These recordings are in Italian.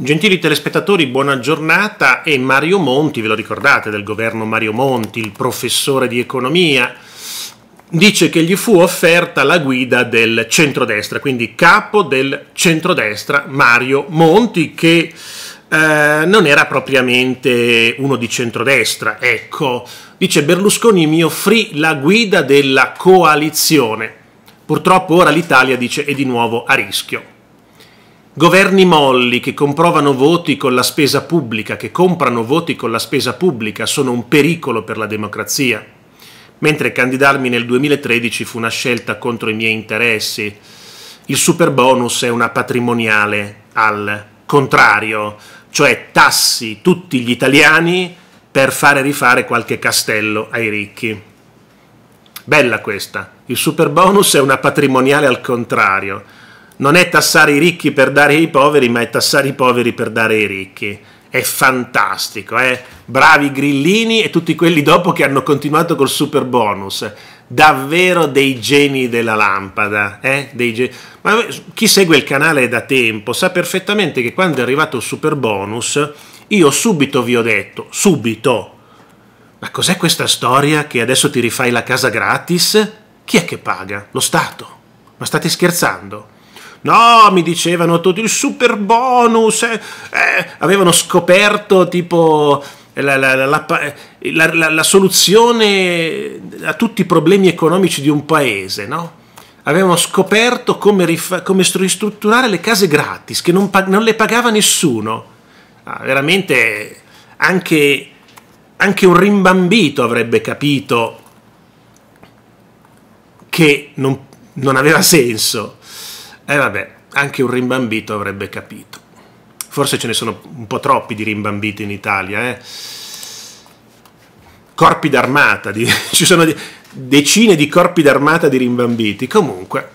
Gentili telespettatori, buona giornata e Mario Monti, ve lo ricordate del governo Mario Monti, il professore di economia, dice che gli fu offerta la guida del centrodestra, quindi capo del centrodestra Mario Monti che eh, non era propriamente uno di centrodestra, ecco, dice Berlusconi mi offrì la guida della coalizione. Purtroppo ora l'Italia dice è di nuovo a rischio governi molli che comprovano voti con la spesa pubblica, che comprano voti con la spesa pubblica, sono un pericolo per la democrazia. Mentre candidarmi nel 2013 fu una scelta contro i miei interessi. Il super bonus è una patrimoniale al contrario, cioè tassi tutti gli italiani per fare rifare qualche castello ai ricchi. Bella questa. Il super bonus è una patrimoniale al contrario non è tassare i ricchi per dare ai poveri, ma è tassare i poveri per dare ai ricchi. È fantastico, eh? bravi grillini e tutti quelli dopo che hanno continuato col super bonus. Davvero dei geni della lampada. Eh? Geni... Ma chi segue il canale da tempo sa perfettamente che quando è arrivato il super bonus, io subito vi ho detto, subito, ma cos'è questa storia che adesso ti rifai la casa gratis? Chi è che paga? Lo Stato. Ma state scherzando? No, mi dicevano tutti il super bonus. Eh, eh, avevano scoperto tipo la, la, la, la, soluzione a tutti i problemi economici di un paese, no? Avevano scoperto come, rif- come ristrutturare le case gratis, che non, non le pagava nessuno. Ah, veramente anche, anche un rimbambito avrebbe capito che non, non aveva senso e eh vabbè, anche un rimbambito avrebbe capito. Forse ce ne sono un po' troppi di rimbambiti in Italia, eh? Corpi d'armata, di... ci sono decine di corpi d'armata di rimbambiti. Comunque,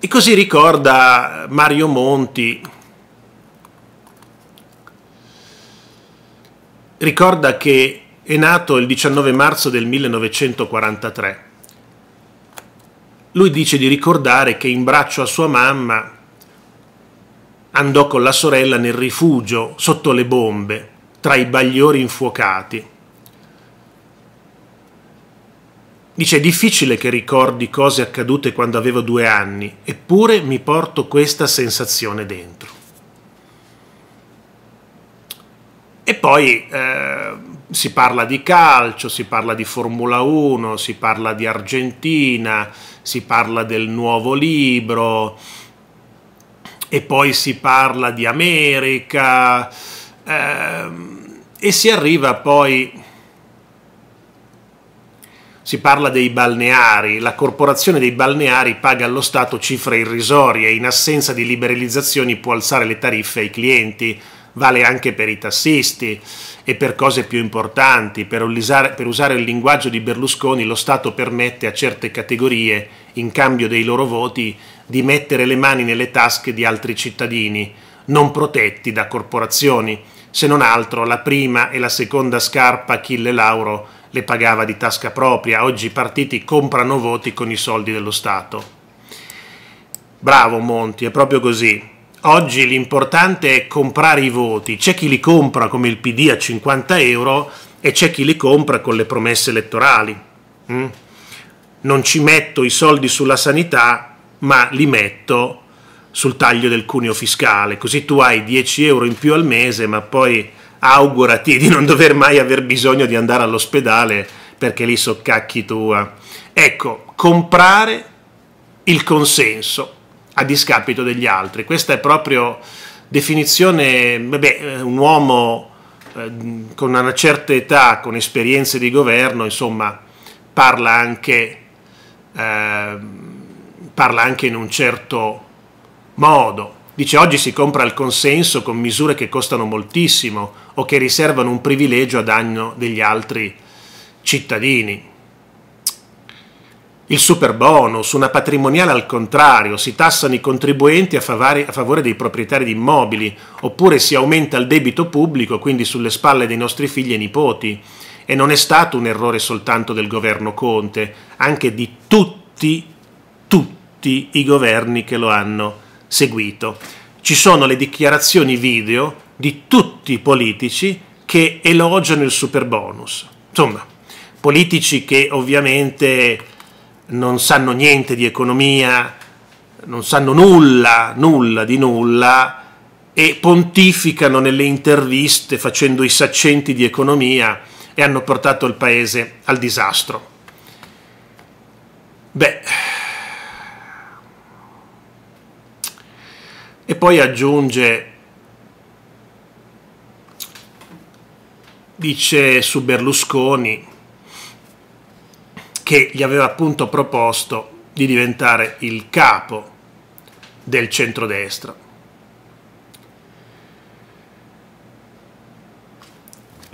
e così ricorda Mario Monti, ricorda che è nato il 19 marzo del 1943 lui dice di ricordare che in braccio a sua mamma andò con la sorella nel rifugio sotto le bombe, tra i bagliori infuocati. Dice è difficile che ricordi cose accadute quando avevo due anni, eppure mi porto questa sensazione dentro. E poi eh, si parla di calcio, si parla di Formula 1, si parla di Argentina, si parla del nuovo libro e poi si parla di America ehm, e si arriva poi si parla dei balneari, la corporazione dei balneari paga allo Stato cifre irrisorie, in assenza di liberalizzazioni può alzare le tariffe ai clienti vale anche per i tassisti e per cose più importanti. Per usare, per usare il linguaggio di Berlusconi, lo Stato permette a certe categorie, in cambio dei loro voti, di mettere le mani nelle tasche di altri cittadini non protetti da corporazioni. Se non altro, la prima e la seconda scarpa Achille Lauro le pagava di tasca propria. Oggi i partiti comprano voti con i soldi dello Stato. Bravo Monti, è proprio così. Oggi l'importante è comprare i voti. C'è chi li compra come il PD a 50 euro e c'è chi li compra con le promesse elettorali. Mm? Non ci metto i soldi sulla sanità, ma li metto sul taglio del cuneo fiscale, così tu hai 10 euro in più al mese, ma poi augurati di non dover mai aver bisogno di andare all'ospedale perché lì soccacchi tua. Ecco, comprare il consenso a discapito degli altri. Questa è proprio definizione, vabbè, eh, un uomo eh, con una certa età, con esperienze di governo, insomma, parla anche, eh, parla anche in un certo modo. Dice oggi si compra il consenso con misure che costano moltissimo o che riservano un privilegio a danno degli altri cittadini il super bonus, una patrimoniale al contrario, si tassano i contribuenti a favore, a favore dei proprietari di immobili, oppure si aumenta il debito pubblico, quindi sulle spalle dei nostri figli e nipoti. E non è stato un errore soltanto del governo Conte, anche di tutti, tutti i governi che lo hanno seguito. Ci sono le dichiarazioni video di tutti i politici che elogiano il super bonus. Insomma, politici che ovviamente non sanno niente di economia, non sanno nulla, nulla di nulla e pontificano nelle interviste facendo i saccenti di economia e hanno portato il paese al disastro. Beh, e poi aggiunge, dice su Berlusconi, che gli aveva appunto proposto di diventare il capo del centrodestra.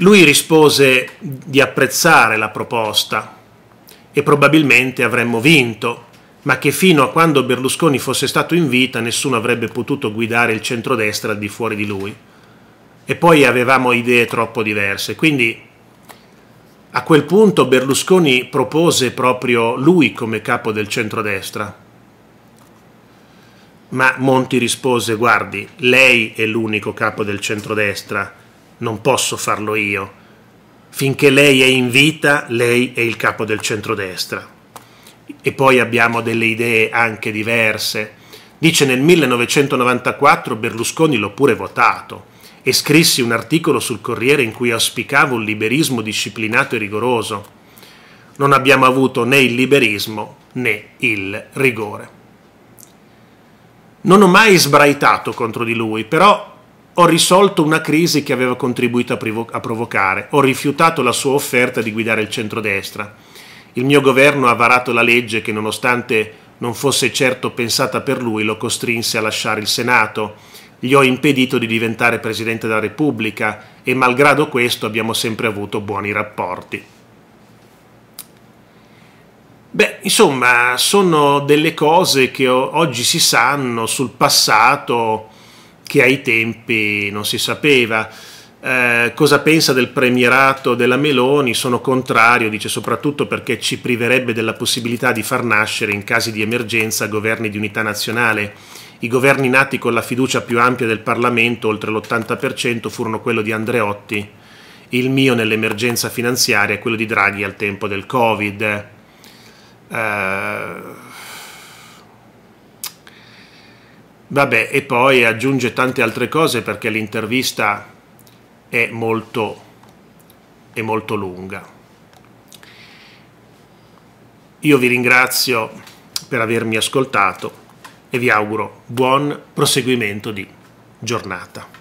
Lui rispose di apprezzare la proposta e probabilmente avremmo vinto, ma che fino a quando Berlusconi fosse stato in vita nessuno avrebbe potuto guidare il centrodestra al di fuori di lui. E poi avevamo idee troppo diverse, quindi a quel punto Berlusconi propose proprio lui come capo del centrodestra. Ma Monti rispose, guardi, lei è l'unico capo del centrodestra, non posso farlo io. Finché lei è in vita, lei è il capo del centrodestra. E poi abbiamo delle idee anche diverse. Dice nel 1994 Berlusconi l'ho pure votato e scrissi un articolo sul Corriere in cui auspicavo un liberismo disciplinato e rigoroso, non abbiamo avuto né il liberismo né il rigore. Non ho mai sbraitato contro di lui, però ho risolto una crisi che aveva contribuito a, provo- a, provocare, ho rifiutato la sua offerta di guidare il centrodestra. Il mio governo ha varato la legge che, nonostante non fosse certo pensata per lui, lo costrinse a lasciare il Senato gli ho impedito di diventare Presidente della Repubblica e malgrado questo abbiamo sempre avuto buoni rapporti. Beh, insomma, sono delle cose che oggi si sanno sul passato che ai tempi non si sapeva. Eh, cosa pensa del premierato della Meloni? Sono contrario, dice soprattutto perché ci priverebbe della possibilità di far nascere in casi di emergenza governi di unità nazionale i governi nati con la fiducia più ampia del Parlamento, oltre l'80%, furono quello di Andreotti, il mio nell'emergenza finanziaria e quello di Draghi al tempo del Covid. Uh... Vabbè, e poi aggiunge tante altre cose perché l'intervista è molto, è molto lunga. Io vi ringrazio per avermi ascoltato e vi auguro buon proseguimento di giornata.